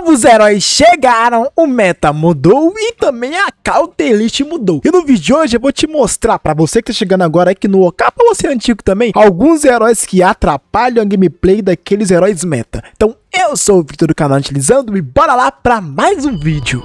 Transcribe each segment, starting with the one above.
Novos heróis chegaram, o meta mudou e também a Counter mudou. E no vídeo de hoje eu vou te mostrar, pra você que tá chegando agora aqui no OK, pra você antigo também, alguns heróis que atrapalham a gameplay daqueles heróis meta. Então eu sou o Victor do canal Utilizando e bora lá pra mais um vídeo.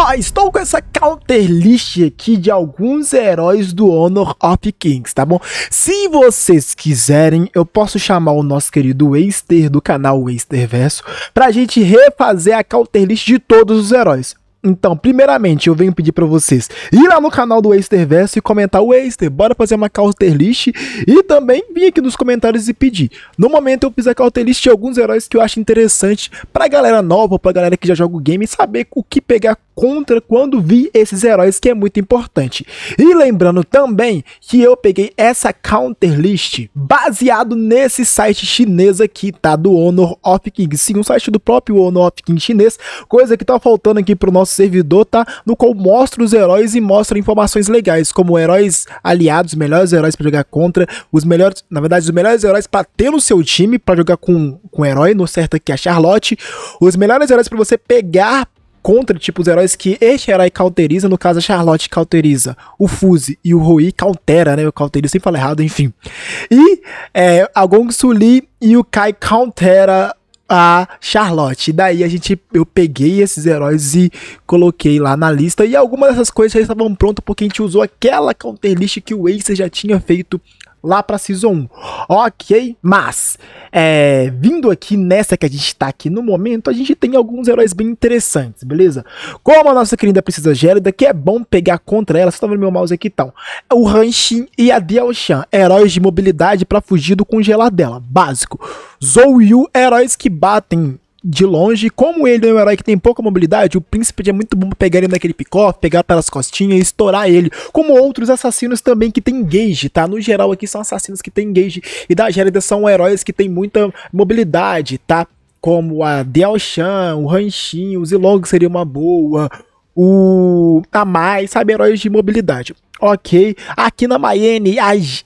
Ó, estou com essa counter list aqui de alguns heróis do Honor of Kings, tá bom? Se vocês quiserem, eu posso chamar o nosso querido Waster do canal Waster Verso pra gente refazer a counter list de todos os heróis. Então, primeiramente, eu venho pedir para vocês ir lá no canal do Easter Verso e comentar o Easter, bora fazer uma counter list e também vir aqui nos comentários e pedir. No momento eu fiz a counter list de alguns heróis que eu acho interessante para galera nova, para galera que já joga o game, saber o que pegar contra quando vi esses heróis, que é muito importante. E lembrando também que eu peguei essa counter list baseado nesse site chinês aqui, tá? Do Honor of Kings, sim, um site do próprio Honor of King chinês, coisa que tá faltando aqui pro nosso servidor, tá? No qual mostra os heróis e mostra informações legais, como heróis aliados, melhores heróis para jogar contra, os melhores, na verdade, os melhores heróis para ter no seu time, para jogar com, com herói, no certo aqui é a Charlotte, os melhores heróis para você pegar contra, tipo, os heróis que este herói cauteriza, no caso a Charlotte cauteriza, o Fuse e o Rui cautera, né, eu cauterizo, sempre falar errado, enfim. E é, a Gong Suli e o Kai countera a Charlotte. daí a gente, eu peguei esses heróis e coloquei lá na lista. E algumas dessas coisas já estavam prontas porque a gente usou aquela counter list que o Acer já tinha feito lá pra Season 1. Ok, mas é, vindo aqui nessa que a gente tá aqui no momento, a gente tem alguns heróis bem interessantes, beleza? Como a nossa querida Princesa Gélida, que é bom pegar contra ela, só tá vendo meu mouse aqui então. O Hanshin e a Diaoshan, heróis de mobilidade para fugir do congelar dela, básico. Zou Yu, heróis que batem de longe. Como ele é um herói que tem pouca mobilidade, o príncipe é muito bom pegar ele naquele picó, pegar pelas costinhas e estourar ele. Como outros assassinos também que tem gauge, tá? No geral aqui são assassinos que tem gauge e da Gérida são heróis que tem muita mobilidade, tá? Como a Diao chan o Ranchinho, o Zilong seria uma boa, o Amai, tá sabe? Heróis de mobilidade. Ok, aqui na Mayenne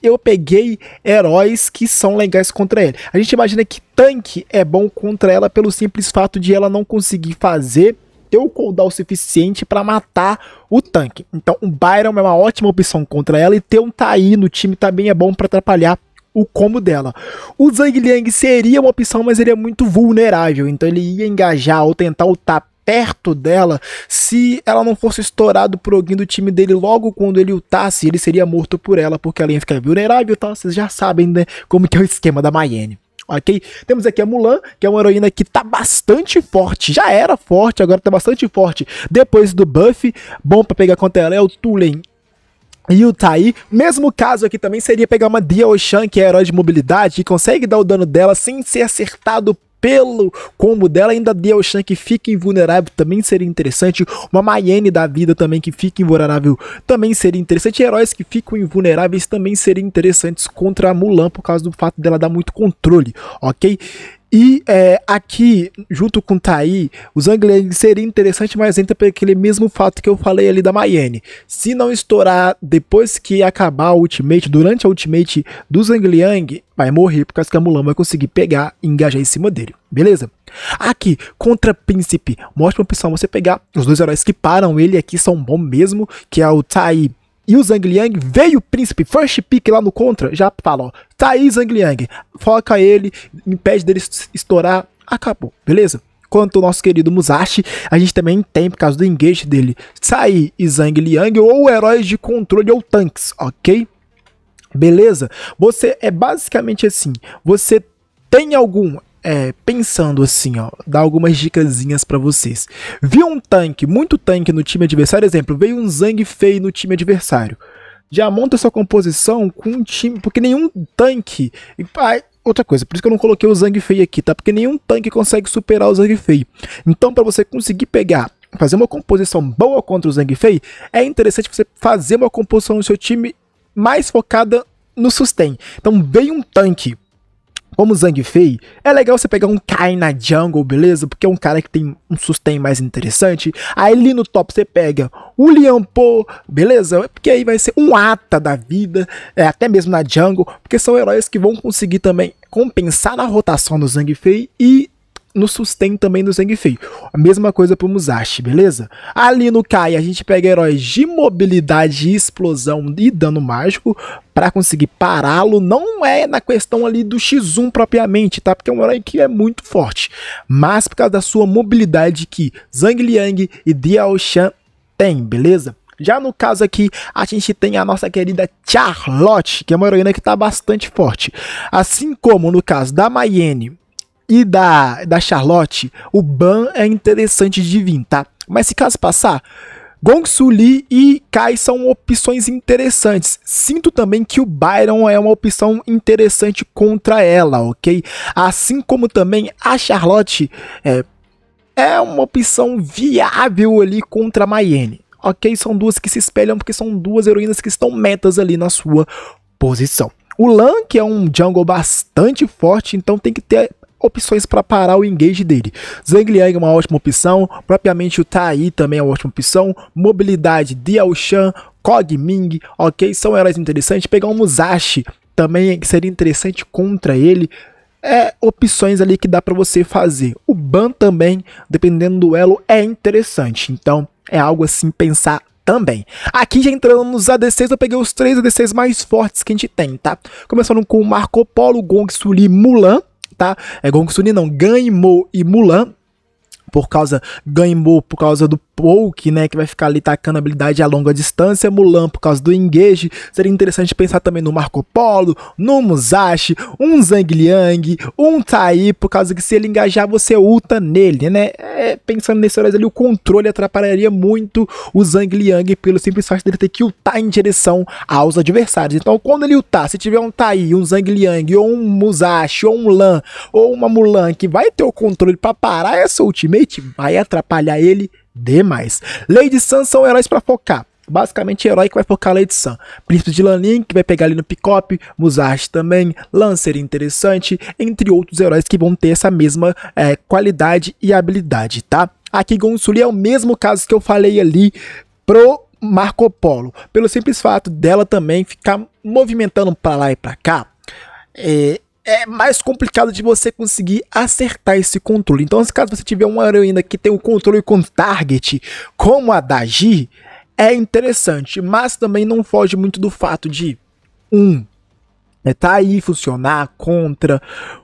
eu peguei heróis que são legais contra ele. A gente imagina que tanque é bom contra ela pelo simples fato de ela não conseguir fazer ter o cooldown suficiente para matar o tanque. Então o Byron é uma ótima opção contra ela e ter um Tai no time também é bom para atrapalhar o combo dela. O Zhang Liang seria uma opção, mas ele é muito vulnerável, então ele ia engajar ou tentar o tap perto dela, se ela não fosse estourado por alguém do time dele logo quando ele lutasse, ele seria morto por ela, porque ela ia ficar vulnerável, tá? Vocês já sabem, né, como que é o esquema da Mayenne. Ok? Temos aqui a Mulan, que é uma heroína que tá bastante forte. Já era forte, agora tá bastante forte. Depois do buff, bom para pegar contra ela é o Tulen e o Tai, mesmo caso aqui também seria pegar uma Dia Oshan, que é herói de mobilidade, que consegue dar o dano dela sem ser acertado pelo combo dela. Ainda Shan que fica invulnerável também seria interessante. Uma Mayenne da vida também que fica invulnerável também seria interessante. Heróis que ficam invulneráveis também seriam interessantes contra a Mulan por causa do fato dela dar muito controle, ok? E é, aqui, junto com o Thaí, o Liang seria interessante, mas entra por aquele mesmo fato que eu falei ali da Mayenne. Se não estourar depois que acabar a Ultimate, durante a Ultimate do Liang, vai morrer porque a Mulan vai conseguir pegar e engajar em cima dele, beleza? Aqui, contra Príncipe, mostra pra pessoal você pegar os dois heróis que param ele aqui, são bom mesmo, que é o Tai e o Zhang Liang veio príncipe, first pick lá no contra, já fala, ó, tá aí Zhang Liang, foca ele, impede dele estourar, acabou, beleza? Quanto ao nosso querido Musashi, a gente também tem, por causa do engage dele, Sai e Zhang Liang, ou heróis de controle ou tanques, ok? Beleza? Você é basicamente assim, você tem algum é, pensando assim, ó, dar algumas dicasinhas para vocês. Viu um tanque, muito tanque no time adversário, exemplo, veio um Zang fei no time adversário. Já monta sua composição com um time, porque nenhum tanque, ah, outra coisa, por isso que eu não coloquei o Zang fei aqui, tá? Porque nenhum tanque consegue superar o Zang fei. Então, para você conseguir pegar Fazer uma composição boa contra o Zang Fei é interessante você fazer uma composição no seu time mais focada no sustain. Então, veio um tanque como Zhang Fei, é legal você pegar um Kai na jungle, beleza? Porque é um cara que tem um sustain mais interessante. Aí ali no top você pega o Lian Po, beleza? É porque aí vai ser um ata da vida, é, até mesmo na jungle, porque são heróis que vão conseguir também compensar na rotação do Zhang Fei e no sustain também do sangue feio. A mesma coisa pro Musashi, beleza? Ali no Kai a gente pega heróis de mobilidade, explosão e dano mágico para conseguir pará-lo. Não é na questão ali do X1 propriamente, tá? Porque é um herói que é muito forte, mas por causa da sua mobilidade que Zhang Liang e Diao Shan têm, beleza? Já no caso aqui, a gente tem a nossa querida Charlotte, que é uma heroína que está bastante forte. Assim como no caso da Mayenne e da, da Charlotte, o ban é interessante de vir, tá? Mas se caso passar, Gong Su Lee e Kai são opções interessantes. Sinto também que o Byron é uma opção interessante contra ela, ok? Assim como também a Charlotte é, é uma opção viável ali contra a Mayenne. Ok, são duas que se espelham porque são duas heroínas que estão metas ali na sua posição. O Lan, que é um jungle bastante forte, então tem que ter opções para parar o engage dele. Zhang Liang é uma ótima opção, propriamente o Tai também é uma ótima opção, mobilidade Diao Shan, Kog Ming, ok? São heróis interessantes. Pegar um Musashi também seria interessante contra ele. É opções ali que dá para você fazer. O ban também, dependendo do elo, é interessante. Então, é algo assim pensar também. Aqui já entrando nos ADCs, eu peguei os três ADCs mais fortes que a gente tem, tá? Começando com Marco Polo, Gong Suli, Mulan tá? É Gong Suni não, Gan Mo e Mulan por causa Ganimbo por causa do Poke, né, que vai ficar ali tacando habilidade a longa distância, Mulan por causa do engage, seria interessante pensar também no Marco Polo, no Musashi, um Zhang Liang, um Tai, por causa que se ele engajar você ulta nele, né, é, pensando nesse horário ali, o controle atrapalharia muito o Zhang Liang pelo simples fato dele ter que ultar em direção aos adversários, então quando ele ultar, se tiver um Tai, um Zhang Liang, ou um Musashi, ou um Lan, ou uma Mulan que vai ter o controle para parar essa ultimate, vai atrapalhar ele demais. Lady Sun são heróis para focar. Basicamente, herói que vai focar Lady Sun. Príncipe de Lanlin, que vai pegar ali no pick-up. Musashi também. Lancer interessante. Entre outros heróis que vão ter essa mesma é, qualidade e habilidade, tá? Aqui, Gonsuli é o mesmo caso que eu falei ali pro Marco Polo. Pelo simples fato dela também ficar movimentando para lá e para cá. É, é mais complicado de você conseguir acertar esse controle. Então, se caso você tiver uma heroína que tem um controle com target, como a da G, é interessante, mas também não foge muito do fato de um é, tá aí funcionar contra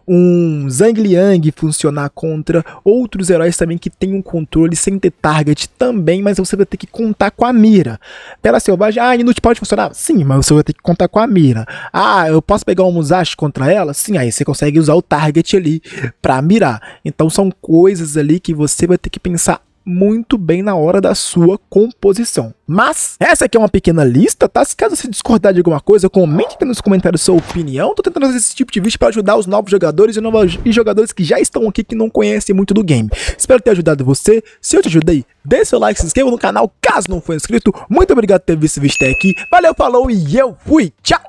um Zhang Liang funcionar contra outros heróis também que tem um controle sem ter target também, mas você vai ter que contar com a mira. Pela selvagem, ah, inútil pode funcionar? Sim, mas você vai ter que contar com a mira. Ah, eu posso pegar um Musashi contra ela? Sim, aí você consegue usar o target ali para mirar. Então são coisas ali que você vai ter que pensar muito bem na hora da sua composição. Mas, essa aqui é uma pequena lista, tá? Se caso você discordar de alguma coisa, comente aqui nos comentários sua opinião. Tô tentando fazer esse tipo de vídeo para ajudar os novos jogadores e, novos, jogadores que já estão aqui que não conhecem muito do game. Espero ter ajudado você. Se eu te ajudei, dê seu like, se inscreva no canal caso não for inscrito. Muito obrigado por ter visto esse vídeo até aqui. Valeu, falou e eu fui. Tchau!